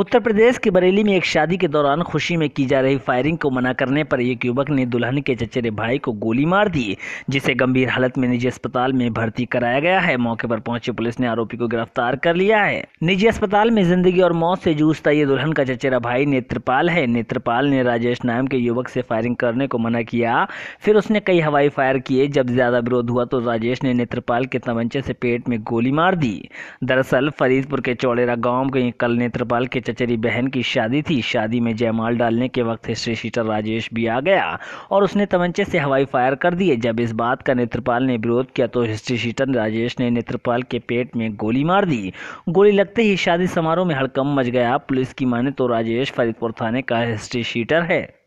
उत्तर प्रदेश के बरेली में एक शादी के दौरान खुशी में की जा रही फायरिंग को मना करने पर एक युवक ने दुल्हन के चचेरे भाई को गोली मार दी जिसे गंभीर हालत में निजी अस्पताल में भर्ती कराया गया है मौके पर पहुंचे पुलिस ने आरोपी को गिरफ्तार कर लिया है निजी अस्पताल में जिंदगी और मौत से जूझता ये दुल्हन का चचेरा भाई नेत्रपाल है नेत्रपाल ने राजेश नाम के युवक से फायरिंग करने को मना किया फिर उसने कई हवाई फायर किए जब ज्यादा विरोध हुआ तो राजेश ने नेत्रपाल के तमंचे से पेट में गोली मार दी दरअसल फरीदपुर के चौड़ेरा गाँव के कल नेत्रपाल के चचेरी तो बहन की शादी थी शादी में जयमाल डालने के वक्त हिस्ट्री शीटर राजेश भी आ गया और उसने तमंचे से हवाई फायर कर दिए जब इस बात का नेत्रपाल ने विरोध किया तो हिस्ट्री शीटर राजेश ने नेत्रपाल के पेट में गोली मार दी गोली लगते ही शादी समारोह में हड़कम मच गया पुलिस की माने तो राजेश फरीदपुर थाने का हिस्ट्री शीटर है